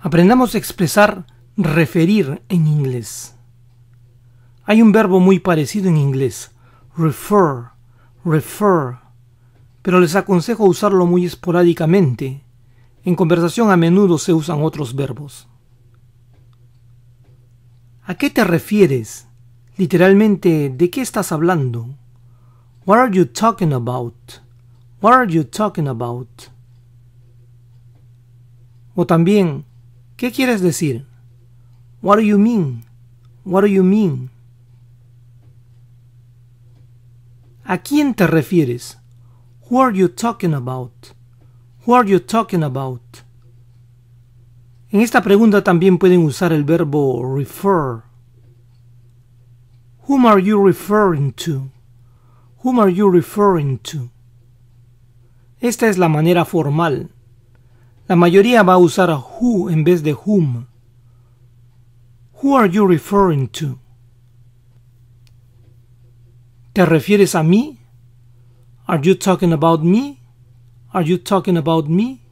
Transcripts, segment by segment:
Aprendamos a expresar referir en inglés. Hay un verbo muy parecido en inglés, refer, refer, pero les aconsejo usarlo muy esporádicamente. En conversación a menudo se usan otros verbos. ¿A qué te refieres? Literalmente, ¿de qué estás hablando? What are you talking about? What are you talking about? O también, ¿Qué quieres decir? What do you mean? What do you mean? ¿A quién te refieres? Who are you talking about? Who are you talking about? En esta pregunta también pueden usar el verbo refer. Whom are you referring to? Whom are you referring to? Esta es la manera formal. La mayoría va a usar a who en vez de whom. Who are you referring to? ¿Te refieres a mí? Are you talking about me? Are you talking about me?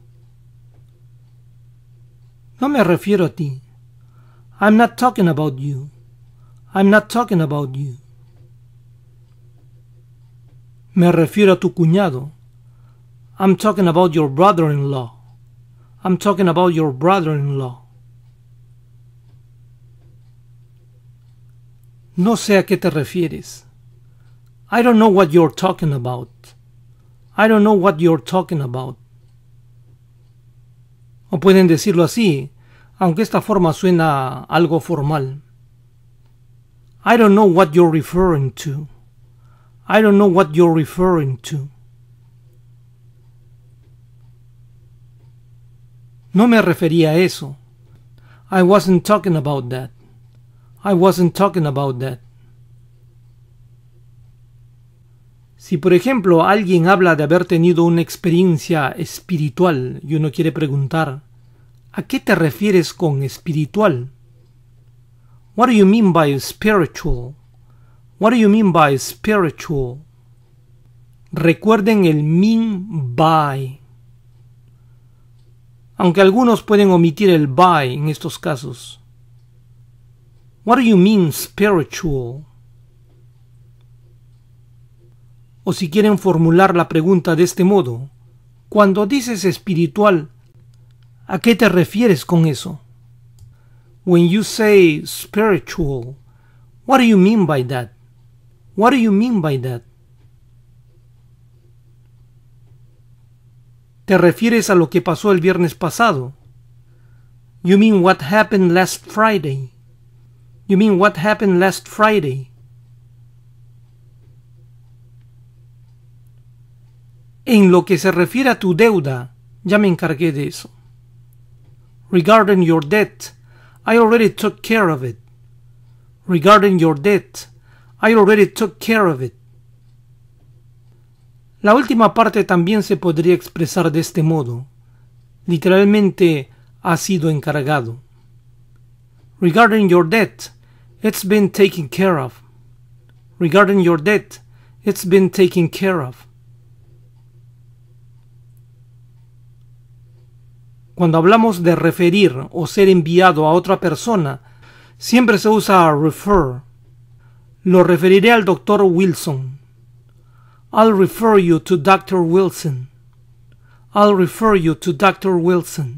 No me refiero a ti. I'm not talking about you. I'm not talking about you. Me refiero a tu cuñado. I'm talking about your brother-in-law. I'm talking about your brother in law. No sé a qué te refieres. I don't know what you're talking about. I don't know what you're talking about. O pueden decirlo así, aunque esta forma suena algo formal. I don't know what you're referring to. I don't know what you're referring to. No me refería a eso. I wasn't talking about that. I wasn't talking about that. Si por ejemplo alguien habla de haber tenido una experiencia espiritual y uno quiere preguntar, ¿a qué te refieres con espiritual? What do you mean by spiritual? What do you mean by spiritual? Recuerden el mean by aunque algunos pueden omitir el by en estos casos. What do you mean spiritual? O si quieren formular la pregunta de este modo, cuando dices espiritual, ¿a qué te refieres con eso? When you say spiritual, what do you mean by that? What do you mean by that? ¿Te refieres a lo que pasó el viernes pasado? You mean what happened last Friday? You mean what happened last Friday? En lo que se refiere a tu deuda, ya me encargué de eso. Regarding your debt, I already took care of it. Regarding your debt, I already took care of it. La última parte también se podría expresar de este modo. Literalmente ha sido encargado. Regarding your debt, it's been taken care of. Regarding your debt, it's been taken care of. Cuando hablamos de referir o ser enviado a otra persona, siempre se usa refer. Lo referiré al doctor Wilson. I'll refer you to Dr. Wilson. I'll refer you to Dr. Wilson.